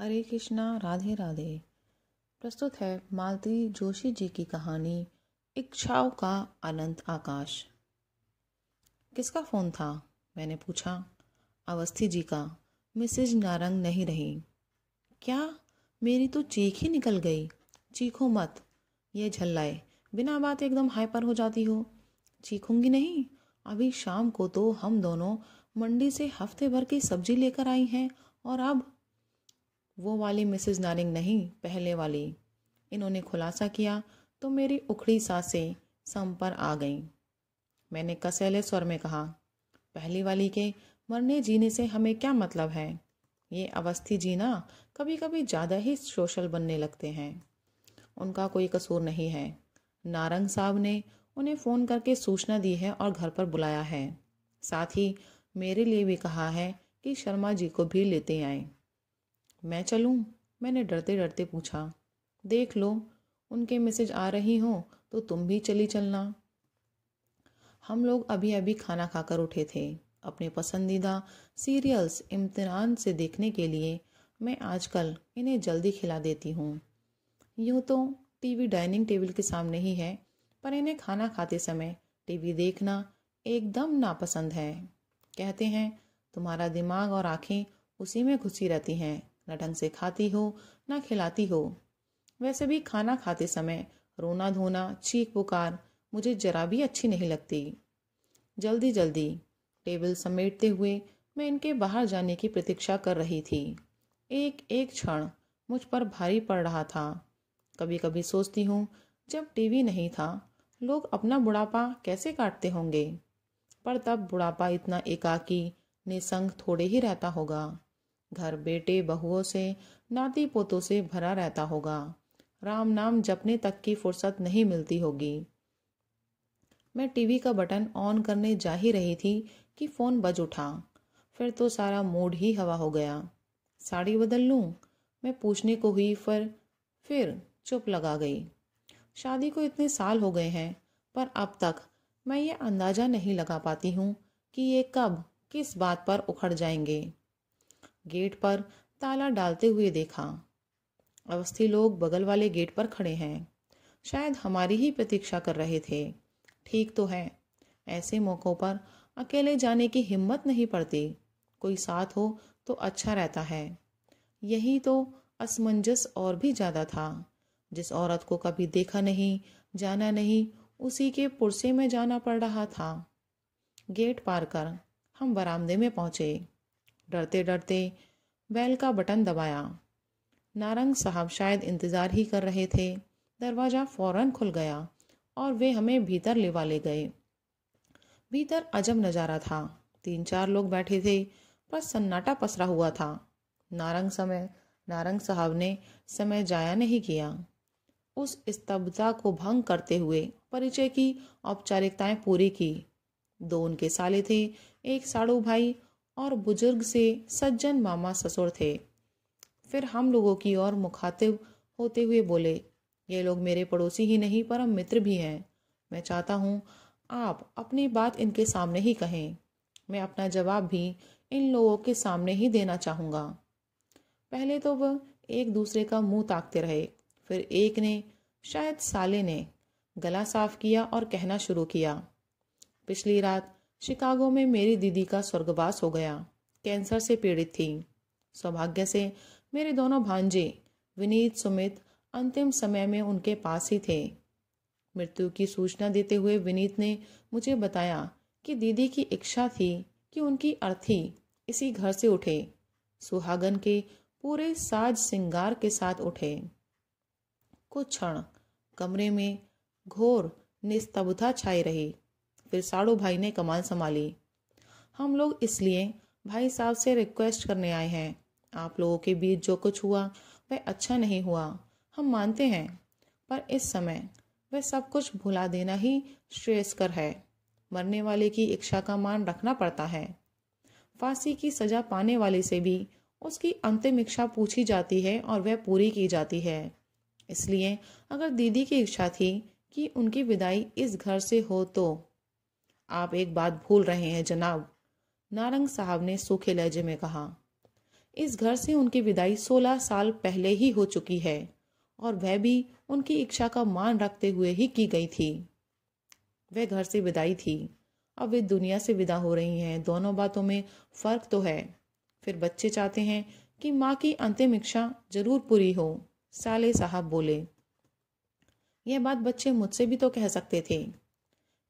हरे कृष्णा राधे राधे प्रस्तुत है मालती जोशी जी की कहानी इच्छाओं का अनंत आकाश किसका फ़ोन था मैंने पूछा अवस्थी जी का मिसेज नारंग नहीं रही क्या मेरी तो चीख ही निकल गई चीखो मत ये झल्लाए बिना बात एकदम हाइपर हो जाती हो चीखूंगी नहीं अभी शाम को तो हम दोनों मंडी से हफ्ते भर की सब्जी लेकर आई हैं और अब वो वाली मिसेस नारिंग नहीं पहले वाली इन्होंने खुलासा किया तो मेरी उखड़ी सांसें सम पर आ गईं मैंने कसैले स्वर में कहा पहली वाली के मरने जीने से हमें क्या मतलब है ये अवस्थी जीना कभी कभी ज़्यादा ही सोशल बनने लगते हैं उनका कोई कसूर नहीं है नारंग साहब ने उन्हें फ़ोन करके सूचना दी है और घर पर बुलाया है साथ ही मेरे लिए भी कहा है कि शर्मा जी को भी लेते आएँ मैं चलूँ मैंने डरते डरते पूछा देख लो उनके मैसेज आ रही हो तो तुम भी चली चलना हम लोग अभी अभी खाना खाकर उठे थे अपने पसंदीदा सीरियल्स इम्तान से देखने के लिए मैं आजकल इन्हें जल्दी खिला देती हूँ यूँ तो टीवी डाइनिंग टेबल के सामने ही है पर इन्हें खाना खाते समय टीवी देखना एकदम नापसंद है कहते हैं तुम्हारा दिमाग और आँखें उसी में घुसी रहती हैं न ढंग से खाती हो न खिलाती हो वैसे भी खाना खाते समय रोना धोना चीख पुकार मुझे जरा भी अच्छी नहीं लगती जल्दी जल्दी टेबल समेटते हुए मैं इनके बाहर जाने की प्रतीक्षा कर रही थी एक एक क्षण मुझ पर भारी पड़ रहा था कभी कभी सोचती हूँ जब टीवी नहीं था लोग अपना बुढ़ापा कैसे काटते होंगे पर तब बुढ़ापा इतना एकाकी निसंग थोड़े ही रहता होगा घर बेटे बहुओं से नाती पोतों से भरा रहता होगा राम नाम जपने तक की फुर्सत नहीं मिलती होगी मैं टीवी का बटन ऑन करने जा ही रही थी कि फोन बज उठा फिर तो सारा मूड ही हवा हो गया साड़ी बदल लूं मैं पूछने को हुई पर फिर चुप लगा गई शादी को इतने साल हो गए हैं पर अब तक मैं ये अंदाज़ा नहीं लगा पाती हूँ कि ये कब किस बात पर उखड़ जाएंगे गेट पर ताला डालते हुए देखा अवस्थी लोग बगल वाले गेट पर खड़े हैं शायद हमारी ही प्रतीक्षा कर रहे थे ठीक तो है ऐसे मौक़ों पर अकेले जाने की हिम्मत नहीं पड़ती कोई साथ हो तो अच्छा रहता है यही तो असमंजस और भी ज़्यादा था जिस औरत को कभी देखा नहीं जाना नहीं उसी के पुरसे में जाना पड़ रहा था गेट पार कर हम बरामदे में पहुंचे डरते डरते बैल का बटन दबाया नारंग साहब शायद इंतज़ार ही कर रहे थे दरवाज़ा फौरन खुल गया और वे हमें भीतर लेवा ले गए भीतर अजब नज़ारा था तीन चार लोग बैठे थे पर सन्नाटा पसरा हुआ था नारंग समय नारंग साहब ने समय जाया नहीं किया उस स्तब्धता को भंग करते हुए परिचय की औपचारिकताएं पूरी की दो उनके साले थे एक साड़ू भाई और बुजुर्ग से सज्जन मामा ससुर थे फिर हम लोगों की ओर मुखातिब होते हुए बोले ये लोग मेरे पड़ोसी ही नहीं परम मित्र भी हैं मैं चाहता हूँ आप अपनी बात इनके सामने ही कहें मैं अपना जवाब भी इन लोगों के सामने ही देना चाहूँगा पहले तो वह एक दूसरे का मुंह ताकते रहे फिर एक ने शायद साले ने गला साफ किया और कहना शुरू किया पिछली रात शिकागो में मेरी दीदी का स्वर्गवास हो गया कैंसर से पीड़ित थी सौभाग्य से मेरे दोनों भांजे विनीत सुमित अंतिम समय में उनके पास ही थे मृत्यु की सूचना देते हुए विनीत ने मुझे बताया कि दीदी की इच्छा थी कि उनकी अर्थी इसी घर से उठे सुहागन के पूरे साज सिंगार के साथ उठे कुछ क्षण कमरे में घोर निस्तब्धता छाई रही फिर साड़ू भाई ने कमाल संभाली हम लोग इसलिए भाई साहब से रिक्वेस्ट करने आए हैं आप लोगों के बीच जो कुछ हुआ वह अच्छा नहीं हुआ हम मानते हैं पर इस समय वह सब कुछ भुला देना ही श्रेयस्कर है मरने वाले की इच्छा का मान रखना पड़ता है फांसी की सजा पाने वाले से भी उसकी अंतिम इच्छा पूछी जाती है और वह पूरी की जाती है इसलिए अगर दीदी की इच्छा थी कि उनकी विदाई इस घर से हो तो आप एक बात भूल रहे हैं जनाब नारंग साहब ने सूखे लहजे में कहा इस घर से उनकी विदाई सोलह साल पहले ही हो चुकी है और वह भी उनकी इच्छा का मान रखते हुए ही की गई थी वह घर से विदाई थी अब वे दुनिया से विदा हो रही हैं दोनों बातों में फर्क तो है फिर बच्चे चाहते हैं कि माँ की अंतिम इच्छा जरूर पूरी हो साले साहब बोले यह बात बच्चे मुझसे भी तो कह सकते थे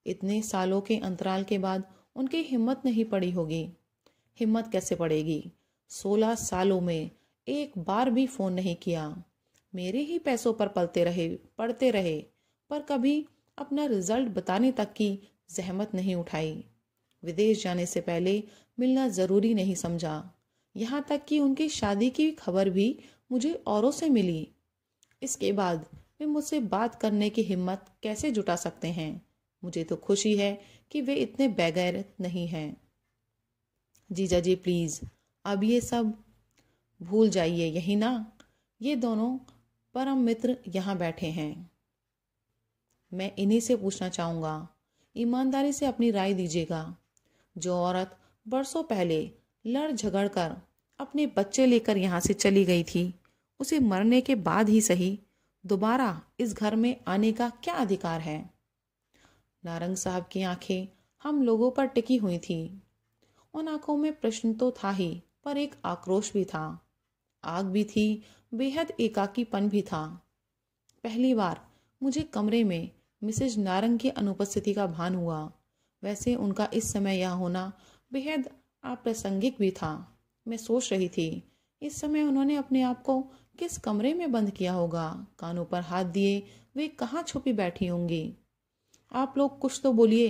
इतने सालों के अंतराल के बाद उनकी हिम्मत नहीं पड़ी होगी हिम्मत कैसे पड़ेगी सोलह सालों में एक बार भी फ़ोन नहीं किया मेरे ही पैसों पर पलते रहे पढ़ते रहे पर कभी अपना रिजल्ट बताने तक की जहमत नहीं उठाई विदेश जाने से पहले मिलना ज़रूरी नहीं समझा यहाँ तक कि उनकी शादी की खबर भी मुझे औरों से मिली इसके बाद वे मुझसे बात करने की हिम्मत कैसे जुटा सकते हैं मुझे तो खुशी है कि वे इतने बेगैरत नहीं हैं जीजा जी प्लीज़ अब ये सब भूल जाइए यही ना ये दोनों परम मित्र यहाँ बैठे हैं मैं इन्हीं से पूछना चाहूँगा ईमानदारी से अपनी राय दीजिएगा जो औरत बरसों पहले लड़ झगड़ कर अपने बच्चे लेकर यहाँ से चली गई थी उसे मरने के बाद ही सही दोबारा इस घर में आने का क्या अधिकार है नारंग साहब की आंखें हम लोगों पर टिकी हुई थी उन आंखों में प्रश्न तो था ही पर एक आक्रोश भी था आग भी थी बेहद एकाकीपन भी था पहली बार मुझे कमरे में मिसेज नारंग की अनुपस्थिति का भान हुआ वैसे उनका इस समय यह होना बेहद अप्रासंगिक भी था मैं सोच रही थी इस समय उन्होंने अपने आप को किस कमरे में बंद किया होगा कानों पर हाथ दिए वे कहाँ छुपी बैठी होंगी आप लोग कुछ तो बोलिए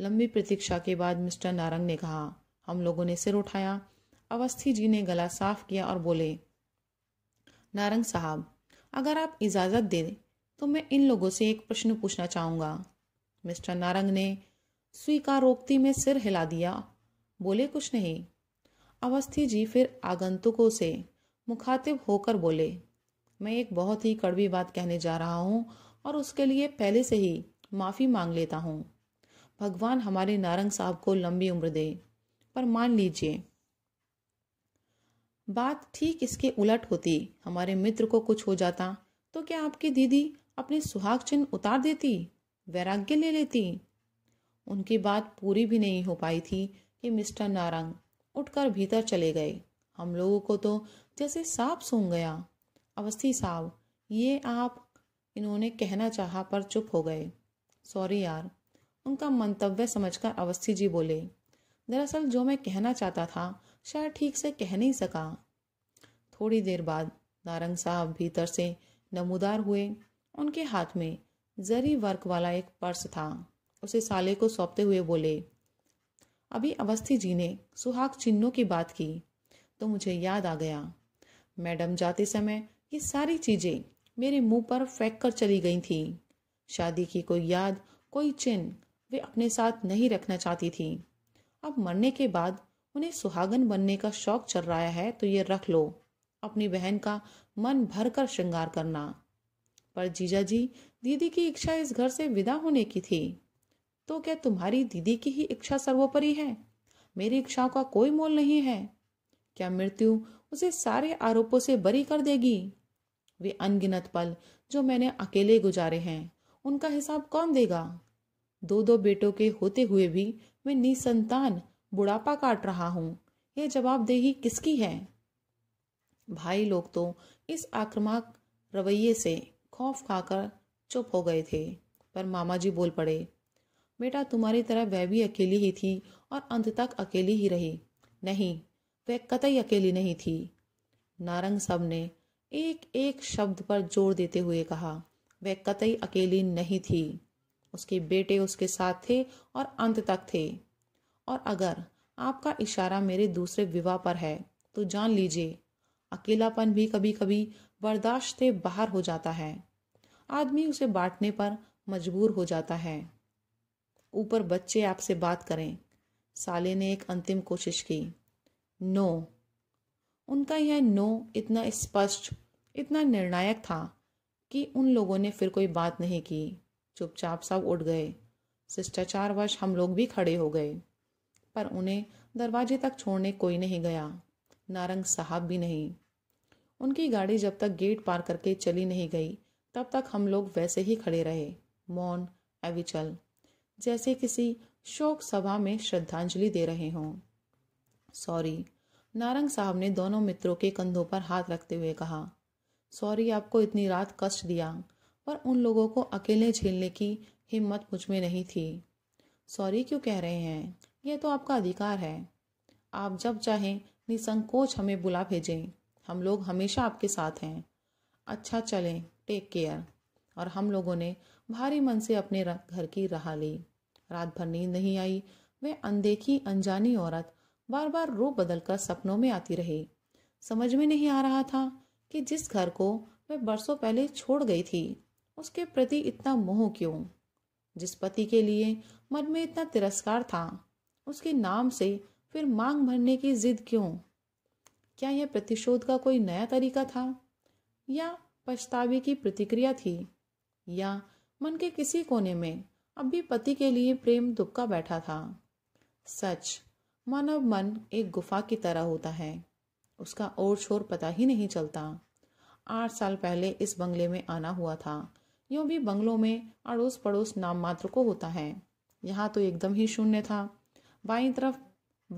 लंबी प्रतीक्षा के बाद मिस्टर नारंग ने कहा हम लोगों ने सिर उठाया अवस्थी जी ने गला साफ किया और बोले नारंग साहब अगर आप इजाज़त दे तो मैं इन लोगों से एक प्रश्न पूछना चाहूँगा मिस्टर नारंग ने स्वीकारोक्ति में सिर हिला दिया बोले कुछ नहीं अवस्थी जी फिर आगंतुकों से मुखातिब होकर बोले मैं एक बहुत ही कड़वी बात कहने जा रहा हूँ और उसके लिए पहले से ही माफ़ी मांग लेता हूँ भगवान हमारे नारंग साहब को लंबी उम्र दे पर मान लीजिए बात ठीक इसके उलट होती हमारे मित्र को कुछ हो जाता तो क्या आपकी दीदी अपने सुहाग चिन्ह उतार देती वैराग्य ले लेती उनकी बात पूरी भी नहीं हो पाई थी कि मिस्टर नारंग उठकर भीतर चले गए हम लोगों को तो जैसे सांप सूंघ गया अवस्थी साहब ये आप इन्होंने कहना चाहा पर चुप हो गए सॉरी यार उनका मंतव्य समझकर अवस्थी जी बोले दरअसल जो मैं कहना चाहता था शायद ठीक से कह नहीं सका थोड़ी देर बाद नारंग साहब भीतर से नमूदार हुए उनके हाथ में जरी वर्क वाला एक पर्स था उसे साले को सौंपते हुए बोले अभी अवस्थी जी ने सुहाग चिन्हों की बात की तो मुझे याद आ गया मैडम जाते समय ये सारी चीज़ें मेरे मुंह पर फेंक कर चली गई थी शादी की कोई याद कोई चिन्ह वे अपने साथ नहीं रखना चाहती थी अब मरने के बाद उन्हें सुहागन बनने का शौक चल रहा है तो ये रख लो अपनी बहन का मन भर कर श्रृंगार करना पर जीजा जी दीदी की इच्छा इस घर से विदा होने की थी तो क्या तुम्हारी दीदी की ही इच्छा सर्वोपरि है मेरी इच्छाओं का कोई मोल नहीं है क्या मृत्यु उसे सारे आरोपों से बरी कर देगी वे अनगिनत पल जो मैंने अकेले गुजारे हैं उनका हिसाब कौन देगा दो दो बेटों के होते हुए भी मैं निसंतान बुढ़ापा काट रहा हूँ यह जवाबदेही किसकी है भाई लोग तो इस आक्रामक रवैये से खौफ खाकर चुप हो गए थे पर मामा जी बोल पड़े बेटा तुम्हारी तरह वह भी अकेली ही थी और अंत तक अकेली ही रही नहीं वह कतई अकेली नहीं थी नारंग सब ने एक एक शब्द पर जोर देते हुए कहा वह कतई अकेली नहीं थी उसके बेटे उसके साथ थे और अंत तक थे और अगर आपका इशारा मेरे दूसरे विवाह पर है तो जान लीजिए अकेलापन भी कभी कभी बर्दाश्त से बाहर हो जाता है आदमी उसे बांटने पर मजबूर हो जाता है ऊपर बच्चे आपसे बात करें साले ने एक अंतिम कोशिश की नो उनका यह नो इतना स्पष्ट इतना निर्णायक था कि उन लोगों ने फिर कोई बात नहीं की चुपचाप सब उठ गए शिष्टाचारवश हम लोग भी खड़े हो गए पर उन्हें दरवाजे तक छोड़ने कोई नहीं गया नारंग साहब भी नहीं उनकी गाड़ी जब तक गेट पार करके चली नहीं गई तब तक हम लोग वैसे ही खड़े रहे मौन अविचल जैसे किसी शोक सभा में श्रद्धांजलि दे रहे हों सॉरी नारंग साहब ने दोनों मित्रों के कंधों पर हाथ रखते हुए कहा सॉरी आपको इतनी रात कष्ट दिया पर उन लोगों को अकेले झेलने की हिम्मत मुझ में नहीं थी सॉरी क्यों कह रहे हैं यह तो आपका अधिकार है आप जब चाहें निसंकोच हमें बुला भेजें हम लोग हमेशा आपके साथ हैं अच्छा चलें टेक केयर और हम लोगों ने भारी मन से अपने घर की राह ली रात भर नींद नहीं आई वह अनदेखी अनजानी औरत बार बार रूप बदलकर सपनों में आती रही समझ में नहीं आ रहा था कि जिस घर को मैं बरसों पहले छोड़ गई थी उसके प्रति इतना मोह क्यों जिस पति के लिए मन में इतना तिरस्कार था उसके नाम से फिर मांग भरने की जिद क्यों क्या यह प्रतिशोध का कोई नया तरीका था या पछतावे की प्रतिक्रिया थी या मन के किसी कोने में अब भी पति के लिए प्रेम दुबका बैठा था सच मानव मन एक गुफा की तरह होता है उसका और शोर पता ही नहीं चलता आठ साल पहले इस बंगले में आना हुआ था यूं भी बंगलों में अड़ोस पड़ोस नाम मात्र को होता है यहाँ तो एकदम ही शून्य था बाई तरफ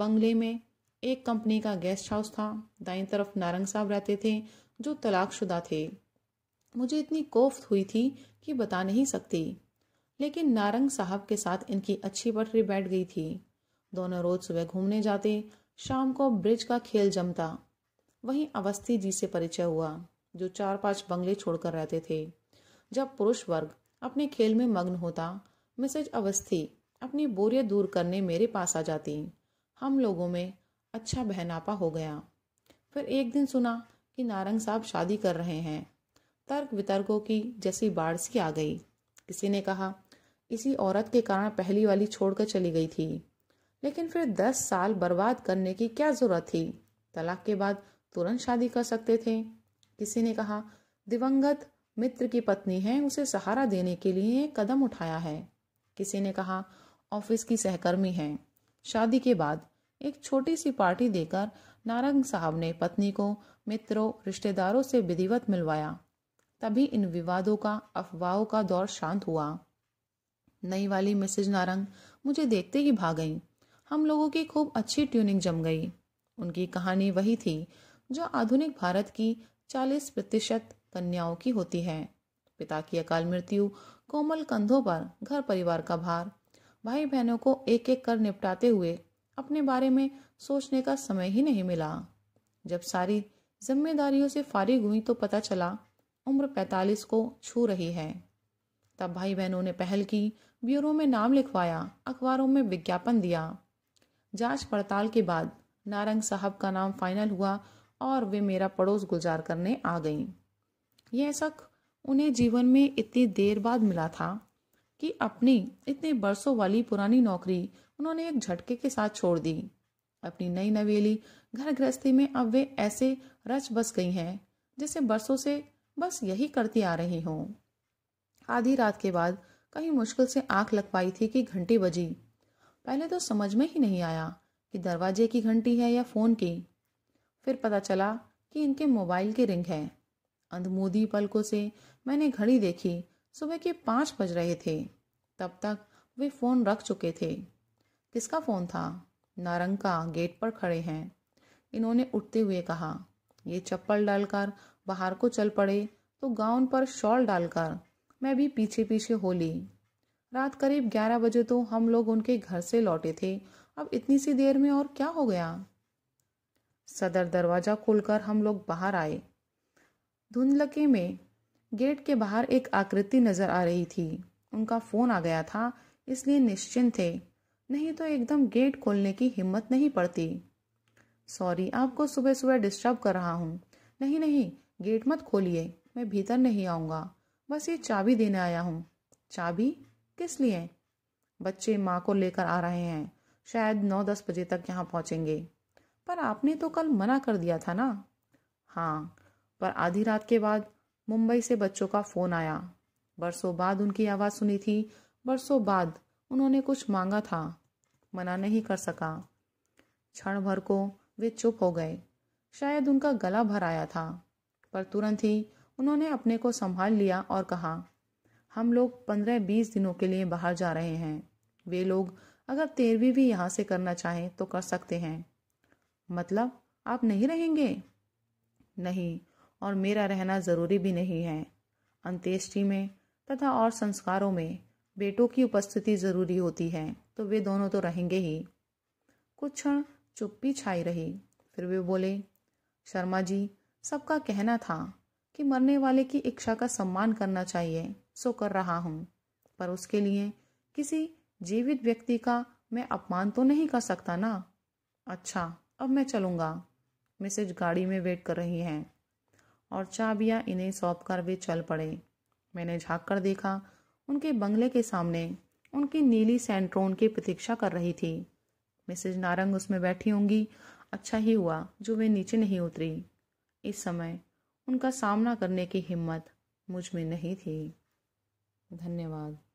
बंगले में एक कंपनी का गेस्ट हाउस था दाई तरफ नारंग साहब रहते थे जो तलाकशुदा थे मुझे इतनी कोफ्त हुई थी कि बता नहीं सकती लेकिन नारंग साहब के साथ इनकी अच्छी पटरी बैठ गई थी दोनों रोज सुबह घूमने जाते शाम को ब्रिज का खेल जमता वहीं अवस्थी जी से परिचय हुआ जो चार पांच बंगले छोड़कर रहते थे जब पुरुष वर्ग अपने खेल में मग्न होता मिसेज अवस्थी अपनी बोरियत दूर करने मेरे पास आ जाती हम लोगों में अच्छा बहनापा हो गया फिर एक दिन सुना कि नारंग साहब शादी कर रहे हैं तर्क वितर्कों की जैसी बाढ़ सी आ गई किसी ने कहा इसी औरत के कारण पहली वाली छोड़कर चली गई थी लेकिन फिर दस साल बर्बाद करने की क्या जरूरत थी तलाक के बाद तुरंत शादी कर सकते थे किसी ने कहा दिवंगत मित्र की पत्नी है उसे सहारा देने के लिए कदम उठाया है किसी ने कहा ऑफिस की सहकर्मी है शादी के बाद एक छोटी सी पार्टी देकर नारंग साहब ने पत्नी को मित्रों रिश्तेदारों से विधिवत मिलवाया तभी इन विवादों का अफवाहों का दौर शांत हुआ नई वाली मिसेज नारंग मुझे देखते ही भाग गई हम लोगों की खूब अच्छी ट्यूनिंग जम गई उनकी कहानी वही थी जो आधुनिक भारत की 40 प्रतिशत कन्याओं की होती है पिता की अकाल मृत्यु कोमल कंधों पर घर परिवार का भार भाई बहनों को एक एक कर निपटाते हुए अपने बारे में सोचने का समय ही नहीं मिला जब सारी जिम्मेदारियों से फारिग हुई तो पता चला उम्र 45 को छू रही है तब भाई बहनों ने पहल की ब्यूरो में नाम लिखवाया अखबारों में विज्ञापन दिया जांच पड़ताल के बाद नारंग साहब का नाम फाइनल हुआ और वे मेरा पड़ोस गुजार करने आ गईं यह शक उन्हें जीवन में इतनी देर बाद मिला था कि अपनी इतने बरसों वाली पुरानी नौकरी उन्होंने एक झटके के साथ छोड़ दी अपनी नई नवेली घर गृहस्थी में अब वे ऐसे रच बस गई हैं जैसे बरसों से बस यही करती आ रही हों आधी रात के बाद कहीं मुश्किल से आंख लग पाई थी कि घंटी बजी पहले तो समझ में ही नहीं आया कि दरवाजे की घंटी है या फोन की फिर पता चला कि इनके मोबाइल की रिंग है अंधमोदी पलकों से मैंने घड़ी देखी सुबह के पाँच बज रहे थे तब तक वे फ़ोन रख चुके थे किसका फ़ोन था नारंग का गेट पर खड़े हैं इन्होंने उठते हुए कहा ये चप्पल डालकर बाहर को चल पड़े तो गाउन पर शॉल डालकर मैं भी पीछे पीछे हो ली रात करीब ग्यारह बजे तो हम लोग उनके घर से लौटे थे अब इतनी सी देर में और क्या हो गया सदर दरवाजा खोलकर हम लोग बाहर आए धुंधलके में गेट के बाहर एक आकृति नजर आ रही थी उनका फोन आ गया था इसलिए निश्चिंत थे नहीं तो एकदम गेट खोलने की हिम्मत नहीं पड़ती सॉरी आपको सुबह सुबह डिस्टर्ब कर रहा हूँ नहीं नहीं गेट मत खोलिए मैं भीतर नहीं आऊँगा बस ये चाबी देने आया हूँ चाबी किस लिए बच्चे माँ को लेकर आ रहे हैं शायद नौ दस बजे तक यहाँ पहुँचेंगे पर आपने तो कल मना कर दिया था ना हाँ पर आधी रात के बाद मुंबई से बच्चों का फ़ोन आया बरसों बाद उनकी आवाज़ सुनी थी बरसों बाद उन्होंने कुछ मांगा था मना नहीं कर सका क्षण भर को वे चुप हो गए शायद उनका गला भर आया था पर तुरंत ही उन्होंने अपने को संभाल लिया और कहा हम लोग पंद्रह बीस दिनों के लिए बाहर जा रहे हैं वे लोग अगर तेरहवीं भी यहाँ से करना चाहें तो कर सकते हैं मतलब आप नहीं रहेंगे नहीं और मेरा रहना ज़रूरी भी नहीं है अंत्येष्टि में तथा और संस्कारों में बेटों की उपस्थिति ज़रूरी होती है तो वे दोनों तो रहेंगे ही कुछ क्षण चुप्पी छाई रही फिर वे बोले शर्मा जी सबका कहना था कि मरने वाले की इच्छा का सम्मान करना चाहिए सो कर रहा हूँ पर उसके लिए किसी जीवित व्यक्ति का मैं अपमान तो नहीं कर सकता ना अच्छा अब मैं चलूँगा मिसेज गाड़ी में वेट कर रही हैं और चाबियाँ इन्हें सौंप कर वे चल पड़े मैंने झाँक कर देखा उनके बंगले के सामने उनकी नीली सेंट्रोन की प्रतीक्षा कर रही थी मिसेज नारंग उसमें बैठी होंगी अच्छा ही हुआ जो वे नीचे नहीं उतरी इस समय उनका सामना करने की हिम्मत मुझ में नहीं थी धन्यवाद